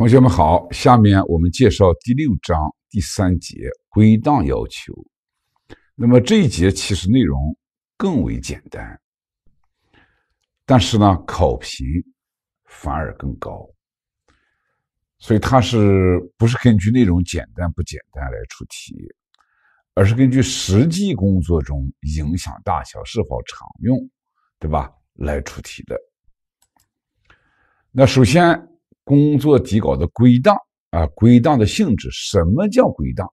同学们好，下面我们介绍第六章第三节归档要求。那么这一节其实内容更为简单，但是呢，考评反而更高。所以它是不是根据内容简单不简单来出题，而是根据实际工作中影响大小、是否常用，对吧，来出题的？那首先。工作底稿的归档啊，归档的性质，什么叫归档？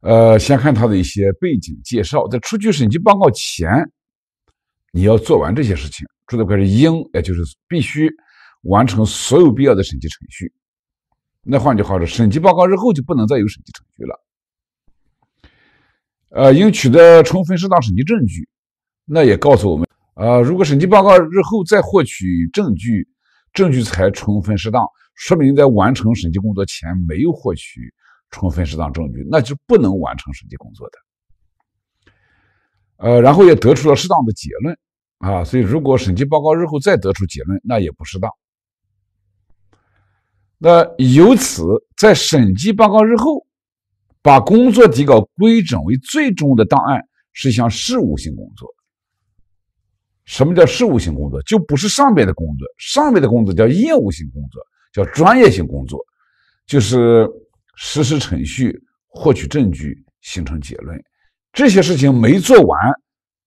呃，先看它的一些背景介绍。在出具审计报告前，你要做完这些事情。注：这块是应，也就是必须完成所有必要的审计程序。那换句话说，审计报告日后就不能再有审计程序了。呃，应取得充分适当审计证据，那也告诉我们，呃，如果审计报告日后再获取证据。证据才充分适当，说明在完成审计工作前没有获取充分适当证据，那就不能完成审计工作的。呃，然后也得出了适当的结论啊，所以如果审计报告日后再得出结论，那也不适当。那由此，在审计报告日后，把工作底稿规整为最终的档案，是一项事务性工作。什么叫事务性工作？就不是上面的工作，上面的工作叫业务性工作，叫专业性工作，就是实施程序、获取证据、形成结论，这些事情没做完，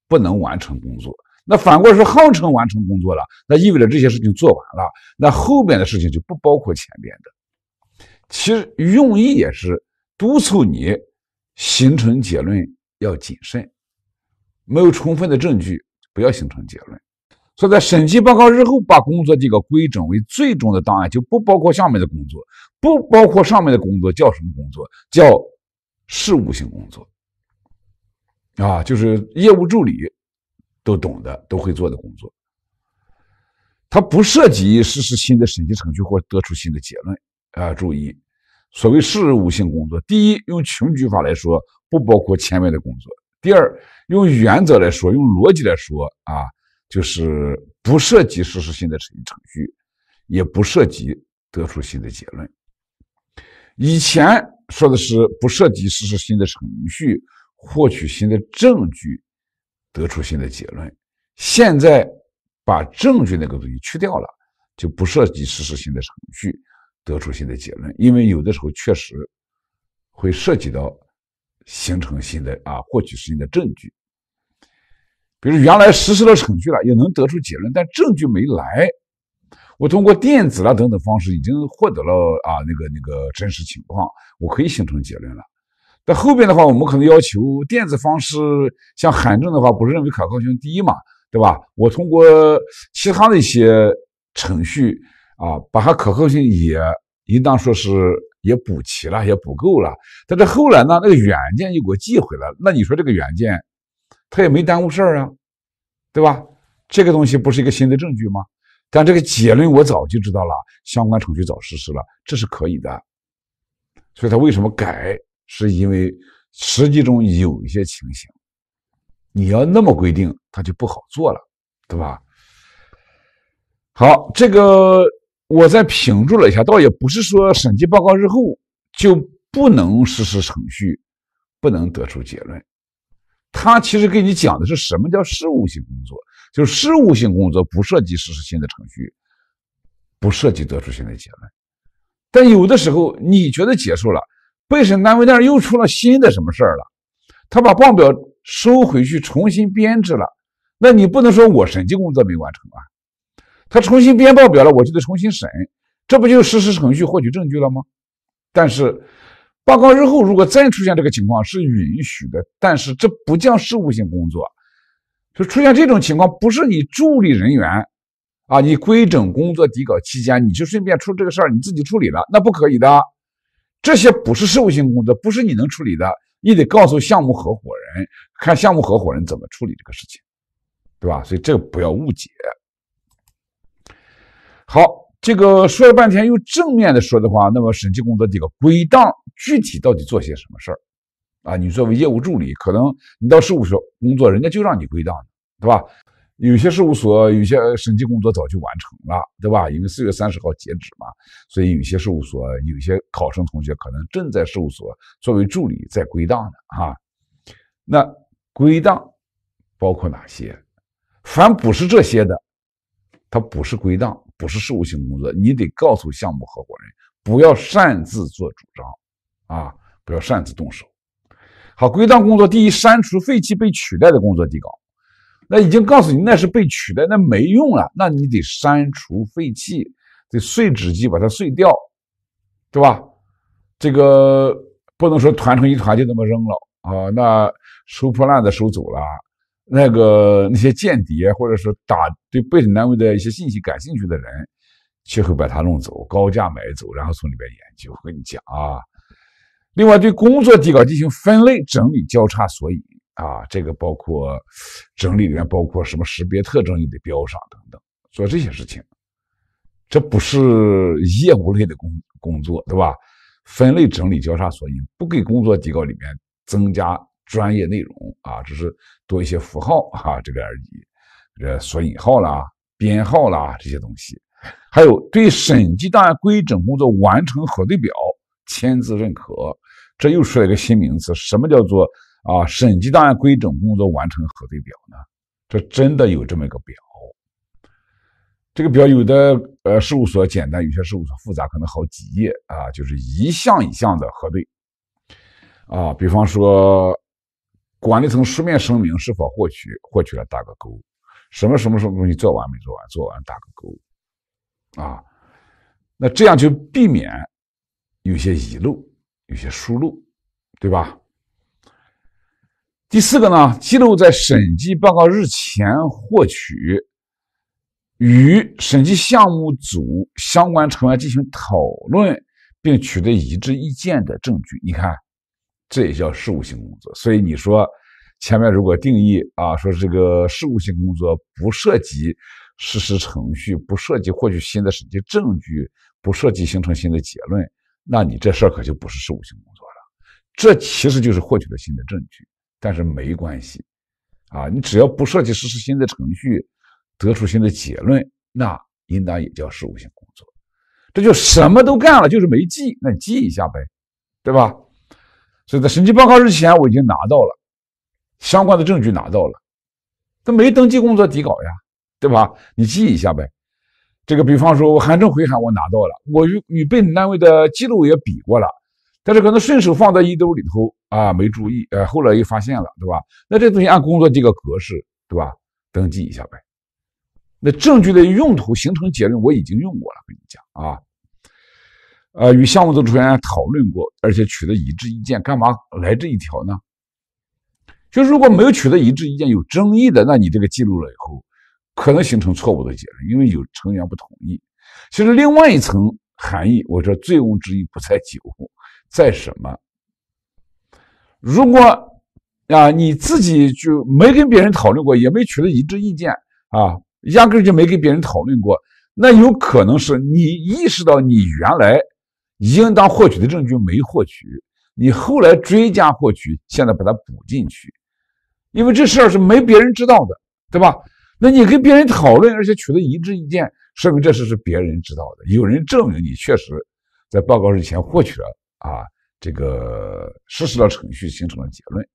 不能完成工作。那反过来说，号称完成工作了，那意味着这些事情做完了，那后边的事情就不包括前边的。其实用意也是督促你形成结论要谨慎，没有充分的证据。不要形成结论，所以在审计报告日后，把工作这个规整为最终的档案，就不包括下面的工作，不包括上面的工作叫什么工作？叫事务性工作，啊，就是业务助理都懂的、都会做的工作，它不涉及实施新的审计程序或得出新的结论啊。注意，所谓事务性工作，第一，用穷举法来说，不包括前面的工作。第二，用原则来说，用逻辑来说啊，就是不涉及实施新的程序，也不涉及得出新的结论。以前说的是不涉及实施新的程序，获取新的证据，得出新的结论。现在把证据那个东西去掉了，就不涉及实施新的程序，得出新的结论。因为有的时候确实会涉及到。形成新的啊，获取新的证据，比如原来实施了程序了，也能得出结论，但证据没来，我通过电子啦等等方式已经获得了啊，那个那个真实情况，我可以形成结论了。但后边的话，我们可能要求电子方式，像函证的话，不是认为可靠性低嘛，对吧？我通过其他的一些程序啊，把它可靠性也应当说是。也补齐了，也补够了，但是后来呢？那个原件又给我寄回来。那你说这个原件，他也没耽误事儿啊，对吧？这个东西不是一个新的证据吗？但这个结论我早就知道了，相关程序早实施了，这是可以的。所以他为什么改？是因为实际中有一些情形，你要那么规定，他就不好做了，对吧？好，这个。我在评注了一下，倒也不是说审计报告日后就不能实施程序，不能得出结论。他其实给你讲的是什么叫事务性工作，就是事务性工作不涉及实施新的程序，不涉及得出新的结论。但有的时候你觉得结束了，被审单位那儿又出了新的什么事儿了，他把报表收回去重新编制了，那你不能说我审计工作没完成啊。他重新编报表了，我就得重新审，这不就实施程序获取证据了吗？但是报告日后如果再出现这个情况是允许的，但是这不叫事务性工作。就出现这种情况，不是你助理人员啊，你规整工作底稿期间，你就顺便出这个事儿，你自己处理了，那不可以的。这些不是事务性工作，不是你能处理的，你得告诉项目合伙人，看项目合伙人怎么处理这个事情，对吧？所以这个不要误解。好，这个说了半天，又正面的说的话，那么审计工作这个归档具体到底做些什么事儿啊？你作为业务助理，可能你到事务所工作，人家就让你归档，对吧？有些事务所有些审计工作早就完成了，对吧？因为四月三十号截止嘛，所以有些事务所有些考生同学可能正在事务所作为助理在归档哈、啊。那归档包括哪些？凡不是这些的。它不是归档，不是事务性工作，你得告诉项目合伙人，不要擅自做主张，啊，不要擅自动手。好，归档工作第一，删除废弃被取代的工作底稿。那已经告诉你，那是被取代，那没用了，那你得删除废弃，得碎纸机把它碎掉，对吧？这个不能说团成一团就那么扔了啊，那收破烂的收走了。那个那些间谍，或者是打对被审单位的一些信息感兴趣的人，就会把他弄走，高价买走，然后从里边研究。我跟你讲啊，另外对工作底稿进行分类整理、交叉索引啊，这个包括整理里面包括什么识别特征，你得标上等等，做这些事情，这不是业务类的工工作，对吧？分类整理、交叉索引，不给工作底稿里面增加。专业内容啊，只是多一些符号哈，这个而已。这索引号啦，编号啦这些东西，还有对审计档案规整工作完成核对表签字认可，这又出了一个新名词，什么叫做啊审计档案规整工作完成核对表呢？这真的有这么一个表，这个表有的呃事务所简单，有些事务所复杂，可能好几页啊，就是一项一项的核对啊，比方说。管理层书面声明是否获取？获取了打个勾。什么什么什么东西做完没做完？做完打个勾。啊，那这样就避免有些遗漏、有些疏漏，对吧？第四个呢，记录在审计报告日前获取，与审计项目组相关成员进行讨论并取得一致意见的证据。你看。这也叫事务性工作，所以你说前面如果定义啊，说这个事务性工作不涉及实施程序，不涉及获取新的审计证据，不涉及形成新的结论，那你这事儿可就不是事务性工作了。这其实就是获取了新的证据，但是没关系，啊，你只要不涉及实施新的程序，得出新的结论，那应当也叫事务性工作。这就什么都干了，就是没记，那你记一下呗，对吧？所以在审计报告之前，我已经拿到了相关的证据，拿到了，他没登记工作底稿呀，对吧？你记一下呗。这个比方说，我函证回函我拿到了，我与与被你单位的记录也比过了，但是可能顺手放在衣兜里头啊，没注意，呃，后来又发现了，对吧？那这东西按工作这个格式，对吧？登记一下呗。那证据的用途形成结论，我已经用过了，跟你讲啊。呃，与项目组成员讨论过，而且取得一致意见，干嘛来这一条呢？就如果没有取得一致意见，有争议的，那你这个记录了以后，可能形成错误的结论，因为有成员不同意。其实另外一层含义，我说醉翁之意不在酒，在什么？如果啊，你自己就没跟别人讨论过，也没取得一致意见啊，压根就没跟别人讨论过，那有可能是你意识到你原来。应当获取的证据没获取，你后来追加获取，现在把它补进去，因为这事儿是没别人知道的，对吧？那你跟别人讨论，而且取得一致意见，说明这事是别人知道的，有人证明你确实在报告日前获取了啊，这个实施了程序，形成了结论，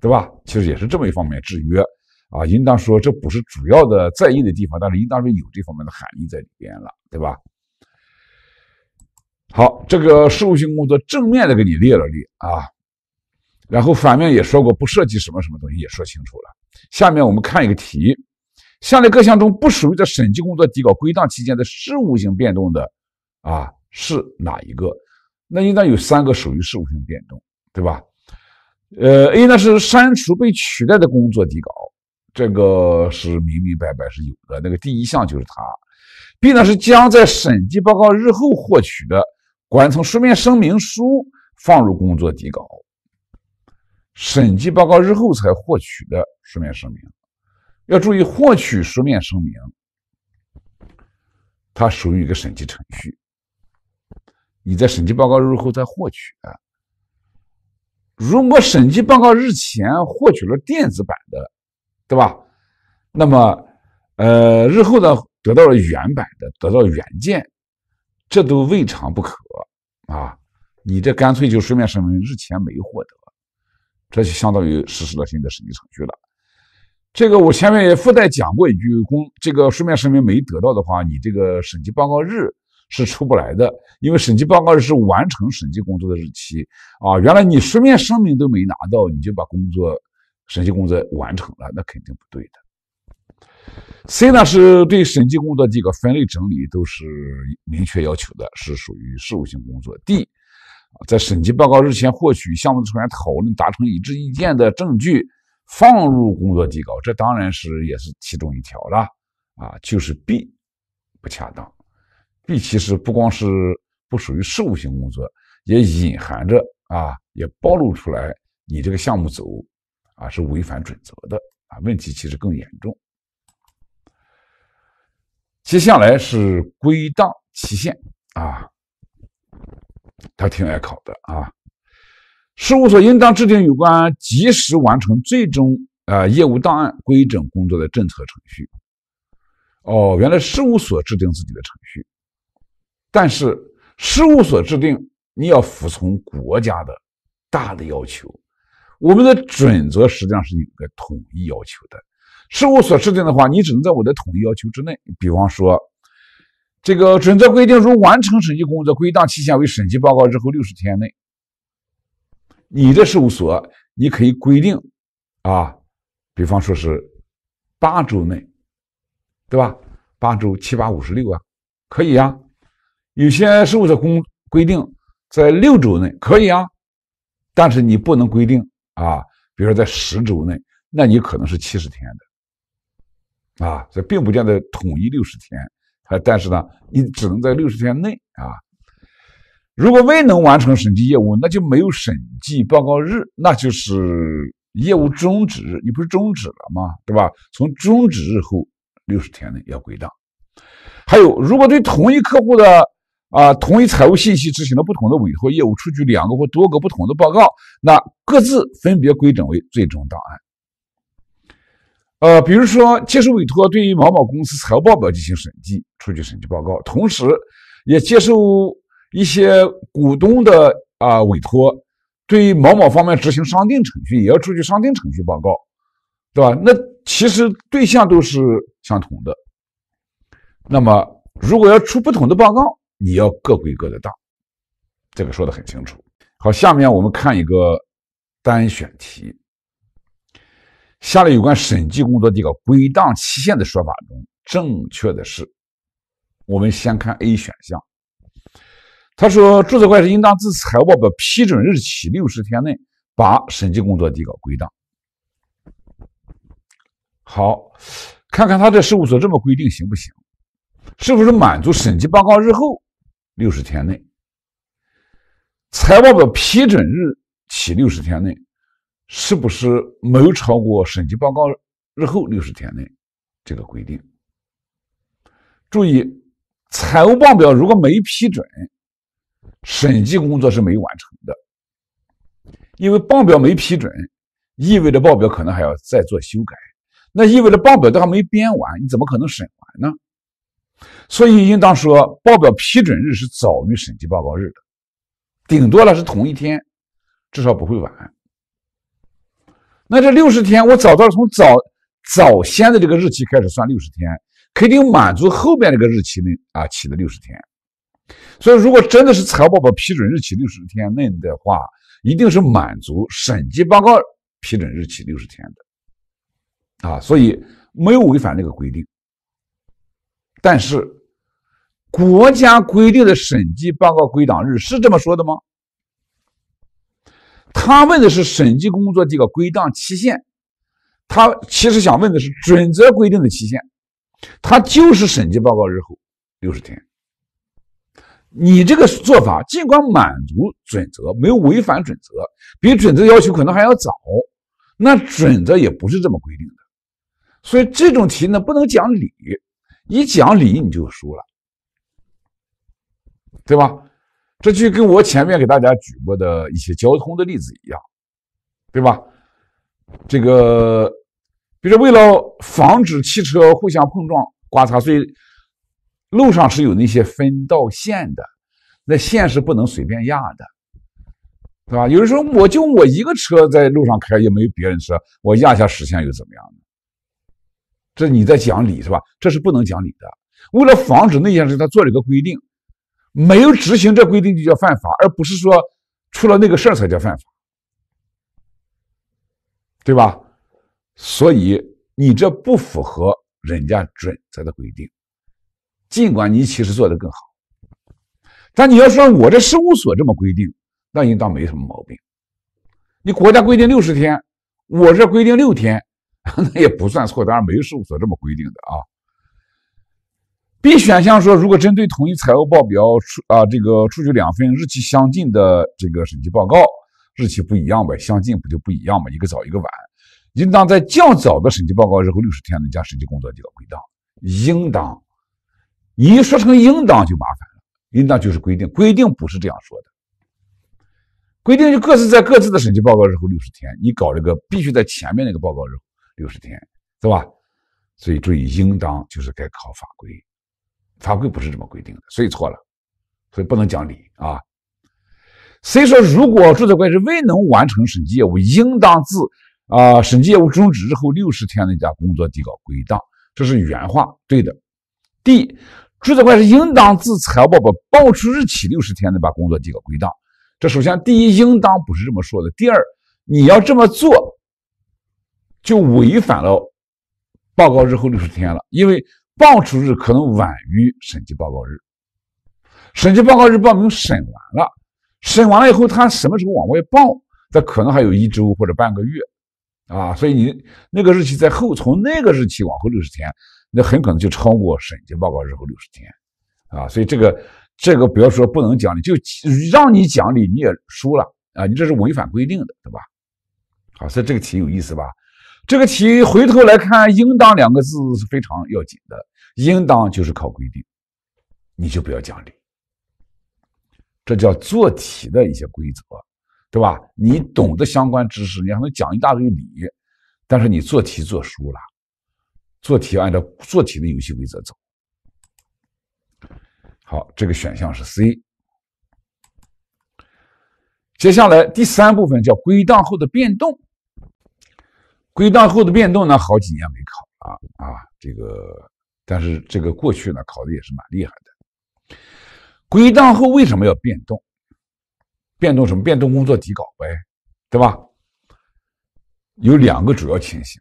对吧？其实也是这么一方面制约啊，应当说这不是主要的在意的地方，但是应当说有这方面的含义在里边了，对吧？好，这个事务性工作正面的给你列了列啊，然后反面也说过，不涉及什么什么东西也说清楚了。下面我们看一个题：下列各项中不属于在审计工作底稿归档期间的事务性变动的啊是哪一个？那应当有三个属于事务性变动，对吧？呃，A 呢是删除被取代的工作底稿，这个是明明白白是有的。那个第一项就是它。B 呢是将在审计报告日后获取的。管从书面声明书放入工作底稿。审计报告日后才获取的书面声明，要注意获取书面声明，它属于一个审计程序。你在审计报告日后再获取。如果审计报告日前获取了电子版的，对吧？那么，呃，日后呢得到了原版的，得到原件。这都未尝不可，啊，你这干脆就书面声明日前没获得，这就相当于实施了新的审计程序了。这个我前面也附带讲过一句公，这个书面声明没得到的话，你这个审计报告日是出不来的，因为审计报告日是完成审计工作的日期啊。原来你书面声明都没拿到，你就把工作审计工作完成了，那肯定不对的。C 呢是对审计工作这个分类整理，都是明确要求的，是属于事务性工作。D，在审计报告日前获取项目成员讨论达成一致意见的证据，放入工作底稿，这当然是也是其中一条了。啊，就是 B 不恰当。B 其实不光是不属于事务性工作，也隐含着啊，也暴露出来你这个项目组啊是违反准则的啊，问题其实更严重。接下来是归档期限啊，他挺爱考的啊。事务所应当制定有关及时完成最终呃业务档案归整工作的政策程序。哦，原来事务所制定自己的程序，但是事务所制定，你要服从国家的大的要求。我们的准则实际上是有个统一要求的。事务所制定的话，你只能在我的统一要求之内。比方说，这个准则规定，如完成审计工作，归档期限为审计报告之后六十天内。你的事务所，你可以规定，啊，比方说是八周内，对吧？八周，七八五十六啊，可以呀。有些事务所工规定在六周内可以啊，但是你不能规定啊，比如说在十周内，那你可能是七十天的。啊，这并不见得统一六十天，啊，但是呢，你只能在六十天内啊。如果未能完成审计业务，那就没有审计报告日，那就是业务终止日，你不是终止了吗？对吧？从终止日后六十天内要归档。还有，如果对同一客户的啊同一财务信息执行了不同的委托业务，出具两个或多个不同的报告，那各自分别归整为最终档案。呃，比如说接受委托，对于某某公司财务报表进行审计，出具审计报告，同时也接受一些股东的啊委托，对于某某方面执行商定程序，也要出具商定程序报告，对吧？那其实对象都是相同的。那么如果要出不同的报告，你要各归各的档，这个说得很清楚。好，下面我们看一个单选题。下列有关审计工作这个归档期限的说法中，正确的是，我们先看 A 选项，他说，注册会计师应当自财务报表批准日起六十天内把审计工作这稿归档。好，看看他的事务所这么规定行不行，是不是满足审计报告日后六十天内，财务报表批准日起六十天内。是不是没有超过审计报告日后六十天内这个规定？注意，财务报表如果没批准，审计工作是没完成的。因为报表没批准，意味着报表可能还要再做修改，那意味着报表都还没编完，你怎么可能审完呢？所以应当说，报表批准日是早于审计报告日的，顶多了是同一天，至少不会晚。那这六十天，我早早从早早先的这个日期开始算六十天，肯定满足后边这个日期内啊起的六十天。所以如果真的是财务报表批准日期六十天内的话，一定是满足审计报告批准日期六十天的啊，所以没有违反这个规定。但是国家规定的审计报告归档日是这么说的吗？他问的是审计工作这个归档期限，他其实想问的是准则规定的期限，他就是审计报告日后六十天。你这个做法尽管满足准则，没有违反准则，比准则要求可能还要早，那准则也不是这么规定的。所以这种题呢，不能讲理，一讲理你就输了，对吧？这就跟我前面给大家举过的一些交通的例子一样，对吧？这个，比如说为了防止汽车互相碰撞、刮擦，所以路上是有那些分道线的，那线是不能随便压的，对吧？有人说我就我一个车在路上开，也没有别人车，我压一下实线又怎么样呢？这你在讲理是吧？这是不能讲理的。为了防止那件事，他做了一个规定。没有执行这规定就叫犯法，而不是说出了那个事儿才叫犯法，对吧？所以你这不符合人家准则的规定，尽管你其实做的更好，但你要说我这事务所这么规定，那应当没什么毛病。你国家规定六十天，我这规定六天，那也不算错。当然没有事务所这么规定的啊。B 选项说，如果针对同一财务报表出啊，这个出具两份日期相近的这个审计报告，日期不一样呗，相近不就不一样吗？一个早一个晚，应当在较早的审计报告日后六十天内将审计工作底稿归档。应当，你说成应当就麻烦了，应当就是规定，规定不是这样说的，规定就各自在各自的审计报告日后六十天，你搞这个必须在前面那个报告日后六十天，是吧？所以注意，应当就是该考法规。法规不是这么规定的，所以错了，所以不能讲理啊。所以说，如果注册会计师未能完成审计业务，应当自啊审计业务终止日后六十天内将工作底稿归档，这是原话，对的。D，注册会计师应当自财务报表报出日起六十天内把工作底稿归档。这首先第一，应当不是这么说的；第二，你要这么做，就违反了报告日后六十天了，因为。报出日可能晚于审计报告日，审计报告日报名审完了，审完了以后他什么时候往外报？他可能还有一周或者半个月，啊，所以你那个日期在后，从那个日期往后六十天，那很可能就超过审计报告日后六十天，啊，所以这个这个不要说不能讲理，就让你讲理你也输了啊，你这是违反规定的，对吧？好，所以这个题有意思吧？这个题回头来看，应当两个字是非常要紧的。应当就是考规定，你就不要讲理，这叫做题的一些规则，对吧？你懂得相关知识，你还能讲一大堆理，但是你做题做输了，做题按照做题的游戏规则走。好，这个选项是 C。接下来第三部分叫归档后的变动，归档后的变动呢，好几年没考了啊，这个。但是这个过去呢考的也是蛮厉害的。归档后为什么要变动？变动什么？变动工作底稿呗，对吧？有两个主要情形，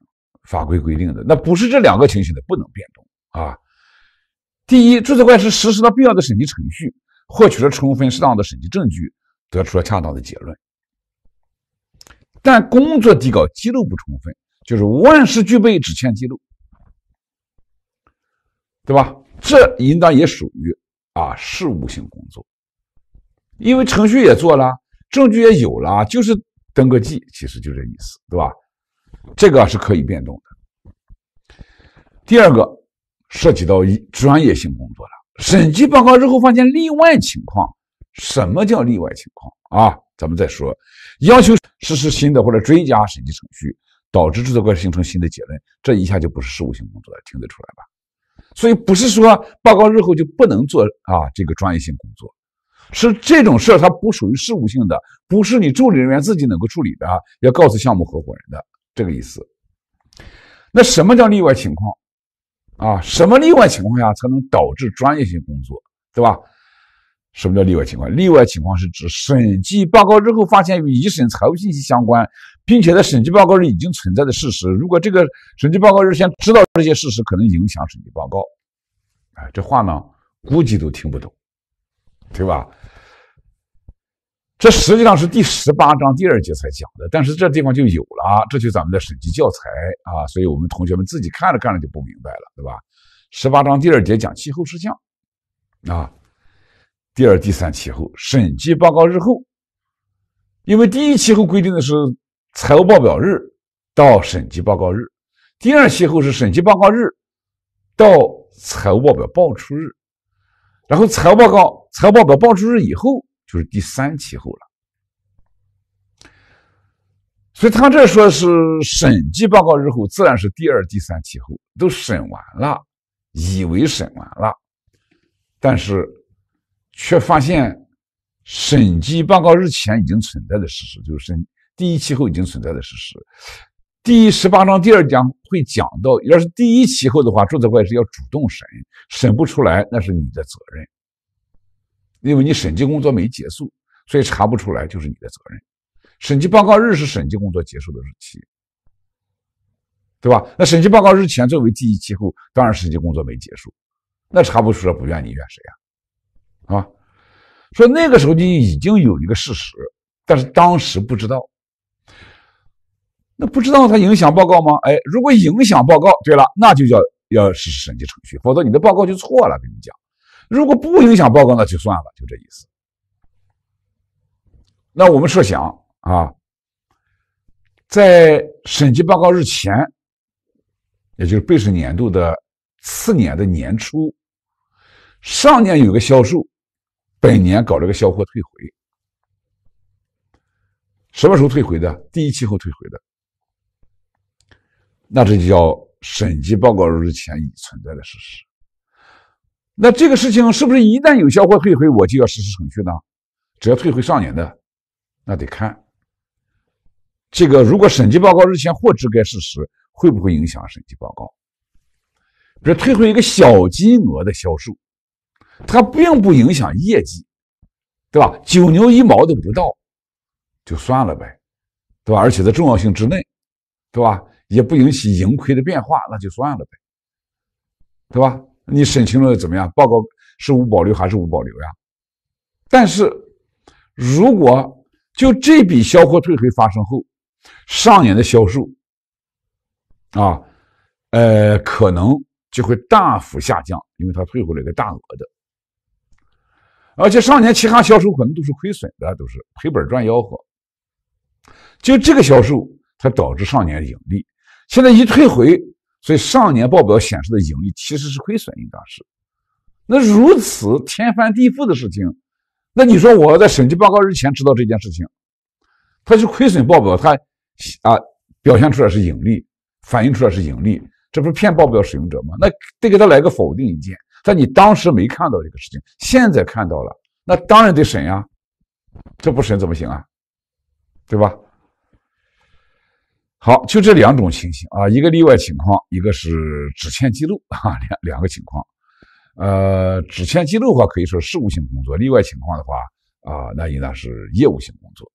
法规规定的。那不是这两个情形的不能变动啊。第一，注册会计师实施了必要的审计程序，获取了充分适当的审计证据，得出了恰当的结论。但工作底稿记录不充分，就是万事俱备只欠记录。对吧？这应当也属于啊事务性工作，因为程序也做了，证据也有了，就是登个记，其实就这意思，对吧？这个是可以变动的。第二个涉及到一专业性工作了，审计报告日后发现例外情况，什么叫例外情况啊？咱们再说，要求实施新的或者追加审计程序，导致制作过程形成新的结论，这一下就不是事务性工作了，听得出来吧？所以不是说报告日后就不能做啊，这个专业性工作，是这种事儿它不属于事务性的，不是你助理人员自己能够处理的，要告诉项目合伙人的这个意思。那什么叫例外情况？啊，什么例外情况下才能导致专业性工作，对吧？什么叫例外情况？例外情况是指审计报告日后发现与一审财务信息相关。并且在审计报告日已经存在的事实，如果这个审计报告日先知道这些事实，可能影响审计报告。哎，这话呢，估计都听不懂，对吧？这实际上是第十八章第二节才讲的，但是这地方就有了，这就咱们的审计教材啊，所以我们同学们自己看着看着就不明白了，对吧？十八章第二节讲气候事项，啊，第二、第三气候审计报告日后，因为第一气候规定的是。财务报表日到审计报告日，第二期后是审计报告日到财务报表报出日，然后财务报告财务报表报出日以后就是第三期后了。所以他这说是审计报告日后，自然是第二、第三期后都审完了，以为审完了，但是却发现审计报告日前已经存在的事实就是。审。第一期后已经存在的事实，第十八章第二讲会讲到。要是第一期后的话，注册会计师要主动审，审不出来那是你的责任，因为你审计工作没结束，所以查不出来就是你的责任。审计报告日是审计工作结束的日期，对吧？那审计报告日前作为第一期后，当然审计工作没结束，那查不出来不怨你怨谁呀？啊，说那个时候就已经有一个事实，但是当时不知道。那不知道它影响报告吗？哎，如果影响报告，对了，那就叫要实施审计程序，否则你的报告就错了。跟你讲，如果不影响报告，那就算了，就这意思。那我们设想啊，在审计报告日前，也就是被审年度的次年的年初，上年有个销售，本年搞了个销货退回，什么时候退回的？第一期后退回的。那这就叫审计报告日前已存在的事实。那这个事情是不是一旦有效或退回，我就要实施程序呢？只要退回上年的，那得看这个。如果审计报告日前获知该事实，会不会影响审计报告？比如退回一个小金额的销售，它并不影响业绩，对吧？九牛一毛都不到，就算了呗，对吧？而且在重要性之内，对吧？也不引起盈亏的变化，那就算了呗，对吧？你申请了怎么样？报告是无保留还是无保留呀？但是，如果就这笔销货退回发生后，上年的销售啊，呃，可能就会大幅下降，因为他退回了一个大额的，而且上年其他销售可能都是亏损的，都是赔本赚吆喝，就这个销售才导致上年盈利。现在一退回，所以上年报表显示的盈利其实是亏损，应当是。那如此天翻地覆的事情，那你说我在审计报告之前知道这件事情，它是亏损报表，它啊表现出来是盈利，反映出来是盈利，这不是骗报表使用者吗？那得给他来个否定意见。但你当时没看到这个事情，现在看到了，那当然得审啊，这不审怎么行啊？对吧？好，就这两种情形啊，一个例外情况，一个是只签记录啊，两两个情况。呃，只签记录的话，可以说事务性工作；例外情况的话啊，那应当是业务性工作。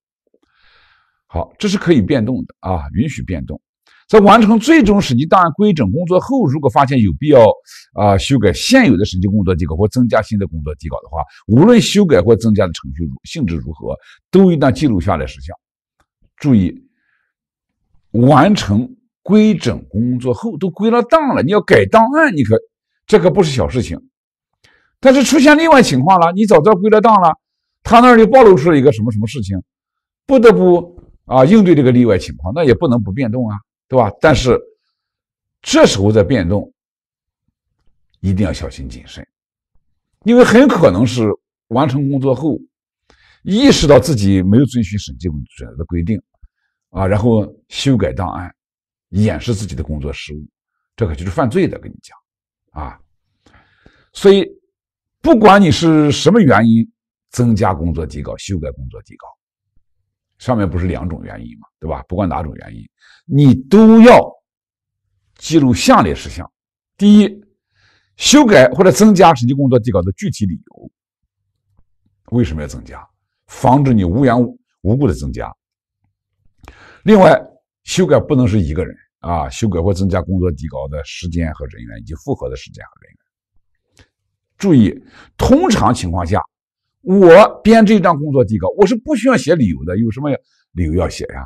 好，这是可以变动的啊，允许变动。在完成最终审计档案规整工作后，如果发现有必要啊修改现有的审计工作底稿或增加新的工作底稿的话，无论修改或增加的程序如性质如何，都应当记录下来事项。注意。完成归整工作后，都归了档了。你要改档案，你可这可不是小事情。但是出现另外情况了，你早知道归了档了，他那里暴露出了一个什么什么事情，不得不啊应对这个例外情况，那也不能不变动啊，对吧？但是这时候在变动，一定要小心谨慎，因为很可能是完成工作后，意识到自己没有遵循审计准则的规定。啊，然后修改档案，掩饰自己的工作失误，这可就是犯罪的，跟你讲，啊，所以不管你是什么原因，增加工作底稿、修改工作底稿，上面不是两种原因吗？对吧？不管哪种原因，你都要记录下列事项：第一，修改或者增加审计工作底稿的具体理由。为什么要增加？防止你无缘无故的增加。另外，修改不能是一个人啊！修改或增加工作底稿的时间和人员，以及复核的时间和人员。注意，通常情况下，我编这张工作底稿，我是不需要写理由的。有什么理由要写呀？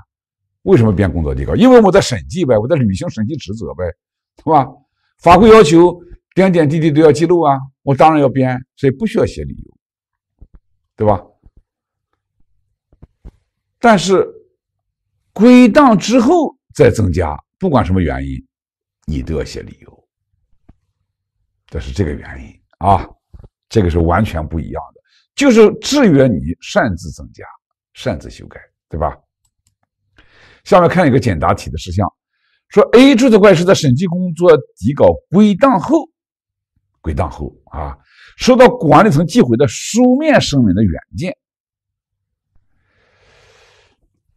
为什么编工作底稿？因为我在审计呗，我在履行审计职责呗，是吧？法规要求点点滴滴都要记录啊，我当然要编，所以不需要写理由，对吧？但是。归档之后再增加，不管什么原因，你都要写理由。这是这个原因啊，这个是完全不一样的，就是制约你擅自增加、擅自修改，对吧？下面看一个简答题的事项：说 A 注子怪是在审计工作底稿归档后，归档后啊，收到管理层寄回的书面声明的原件。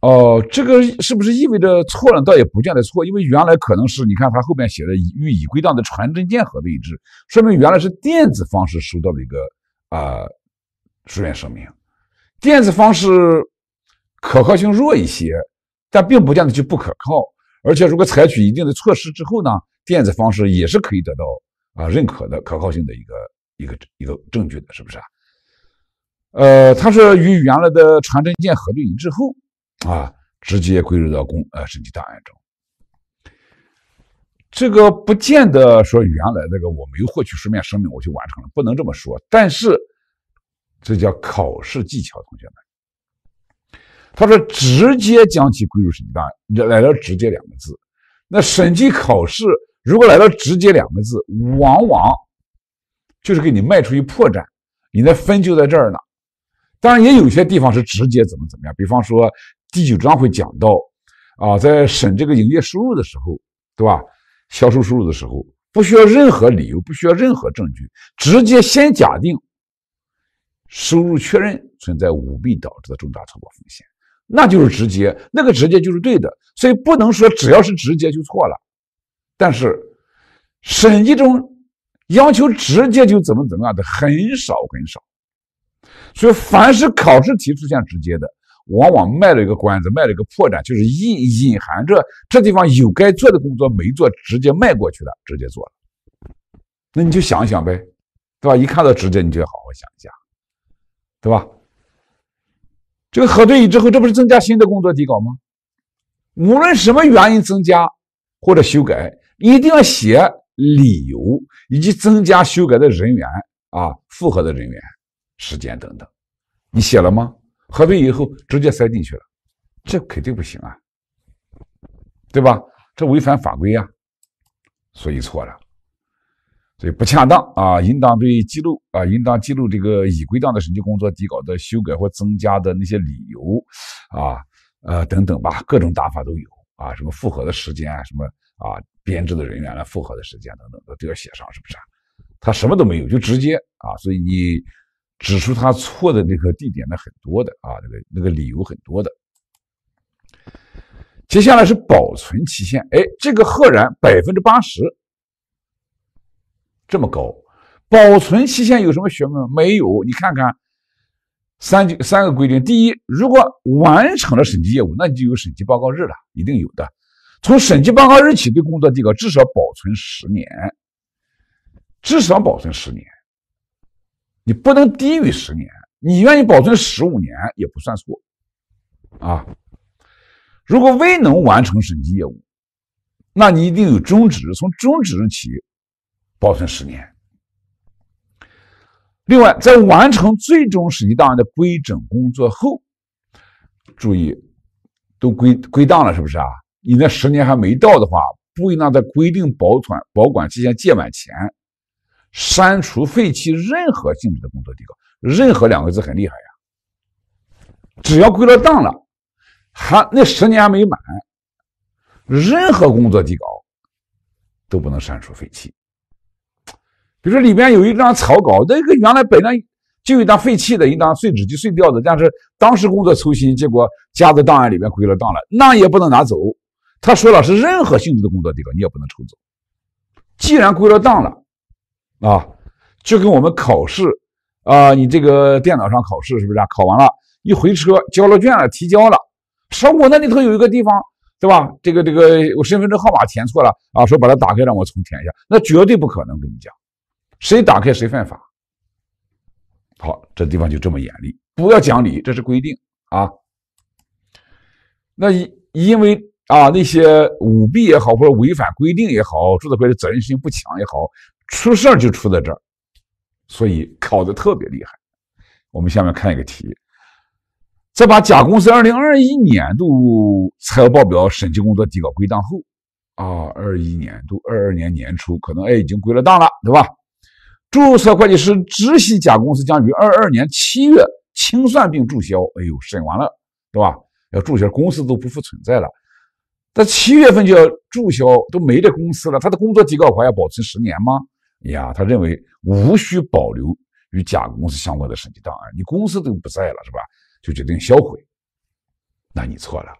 哦，这个是不是意味着错了？倒也不见得错，因为原来可能是你看它后面写的“与已归档”的传真件和一致，说明原来是电子方式收到了一个啊书面声明。电子方式可靠性弱一些，但并不见得就不可靠。而且如果采取一定的措施之后呢，电子方式也是可以得到啊认可的可靠性的一个一个一个证据的，是不是啊？呃，它是与原来的传真件核对一致后。啊，直接归入到公呃审计档案中，这个不见得说原来那个我没有获取书面声明我就完成了，不能这么说。但是这叫考试技巧，同学们。他说直接将其归入审计档案，来了“直接”两个字，那审计考试如果来了“直接”两个字，往往就是给你迈出一破绽，你的分就在这儿呢。当然，也有些地方是直接怎么怎么样，比方说。第九章会讲到，啊，在审这个营业收入的时候，对吧？销售收入的时候，不需要任何理由，不需要任何证据，直接先假定收入确认存在舞弊导致的重大超过风险，那就是直接，那个直接就是对的。所以不能说只要是直接就错了，但是审计中要求直接就怎么怎么样的很少很少。所以凡是考试题出现直接的。往往卖了一个关子，卖了一个破绽，就是隐隐含着这地方有该做的工作没做，直接卖过去了，直接做了。那你就想想呗，对吧？一看到直接，你就要好好想一下，对吧？这个核对之后，这不是增加新的工作底稿吗？无论什么原因增加或者修改，一定要写理由以及增加修改的人员啊，复核的人员、时间等等，你写了吗？合并以后直接塞进去了，这肯定不行啊，对吧？这违反法规呀，所以错了，所以不恰当啊，应当对记录啊，应当记录这个已归档的审计工作底稿的修改或增加的那些理由，啊呃等等吧，各种打法都有啊，什么复核的时间，什么啊编制的人员来复核的时间等等的都要写上，是不是？他什么都没有，就直接啊，所以你。指出他错的那个地点呢很多的啊，这个那个理由很多的。接下来是保存期限，哎，这个赫然百分之八十，这么高。保存期限有什么学问没有，你看看三三个规定。第一，如果完成了审计业务，那你就有审计报告日了，一定有的。从审计报告日起，对工作底稿至少保存十年，至少保存十年。你不能低于十年，你愿意保存十五年也不算错，啊。如果未能完成审计业务，那你一定有终止，从终止日起保存十年。另外，在完成最终审计档案的归整工作后，注意都归归档了，是不是啊？你那十年还没到的话，不应当在规定保存保管期限届满前。删除、废弃任何性质的工作底稿，任何两个字很厉害呀。只要归了档了，还那十年没满，任何工作底稿都不能删除、废弃。比如里边有一张草稿，那个原来本来就一张废弃的，一张碎纸机碎掉的，但是当时工作粗心，结果夹在档案里边归了档了，那也不能拿走。他说了，是任何性质的工作底稿，你也不能抽走。既然归了档了。啊，就跟我们考试啊，你这个电脑上考试是不是啊？考完了，一回车交了卷了，提交了。说我那里头有一个地方，对吧？这个这个我身份证号码填错了啊，说把它打开让我重填一下。那绝对不可能，跟你讲，谁打开谁犯法。好，这地方就这么严厉，不要讲理，这是规定啊。那因因为啊，那些舞弊也好，或者违反规定也好，注册会计师责任心不强也好。出事儿就出在这儿，所以考的特别厉害。我们下面看一个题：在把甲公司二零二一年度财务报表审计工作底稿归档后，啊，二一年度、二二年年初，可能哎已经归了档了，对吧？注册会计师知悉甲公司将于二二年七月清算并注销，哎呦，审完了，对吧？要注销，公司都不复存在了，在七月份就要注销，都没这公司了，他的工作底稿还要保存十年吗？呀，他认为无需保留与甲公司相关的审计档案，你公司都不在了，是吧？就决定销毁。那你错了，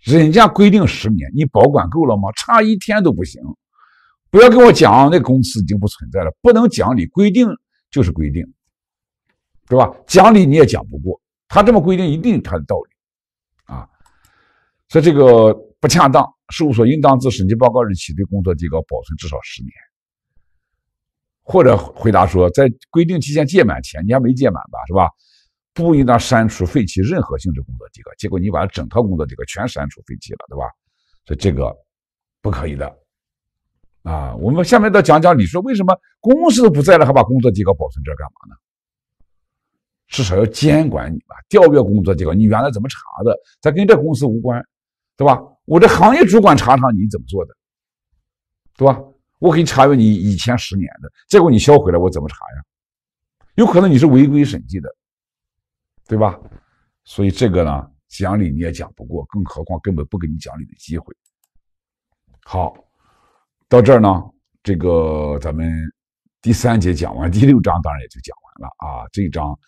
人家规定十年，你保管够了吗？差一天都不行。不要跟我讲那公司已经不存在了，不能讲理，规定就是规定，对吧？讲理你也讲不过他，这么规定一定有他的道理啊。所以这个不恰当，事务所应当自审计报告日起对工作提高保存至少十年。或者回答说，在规定期限届满前，你还没届满吧，是吧？不应当删除、废弃任何性质工作机构，结果你把整套工作机构全删除、废弃了，对吧？所以这个不可以的。啊，我们下面再讲讲，你说为什么公司都不在了，还把工作机构保存这干嘛呢？至少要监管你吧，调阅工作机构，你原来怎么查的？咱跟这公司无关，对吧？我这行业主管查查你怎么做的，对吧？我给你查阅你以前十年的结果，你销毁了，我怎么查呀？有可能你是违规审计的，对吧？所以这个呢，讲理你也讲不过，更何况根本不给你讲理的机会。好，到这儿呢，这个咱们第三节讲完，第六章当然也就讲完了啊。这一章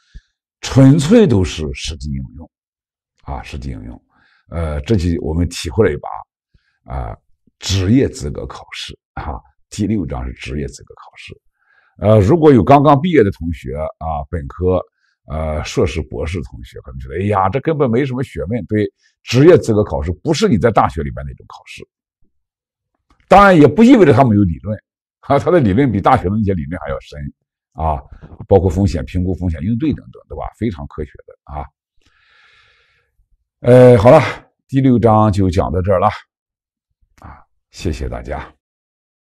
纯粹都是实际应用啊，实际应用。呃，这就我们体会了一把啊，职业资格考试哈。第六章是职业资格考试，呃，如果有刚刚毕业的同学啊，本科、呃，硕士、博士同学可能觉得，哎呀，这根本没什么学问。对，职业资格考试不是你在大学里边那种考试，当然也不意味着他没有理论啊，他的理论比大学的那些理论还要深啊，包括风险评估、风险应对等等，对吧？非常科学的啊。呃，好了，第六章就讲到这儿了，啊，谢谢大家。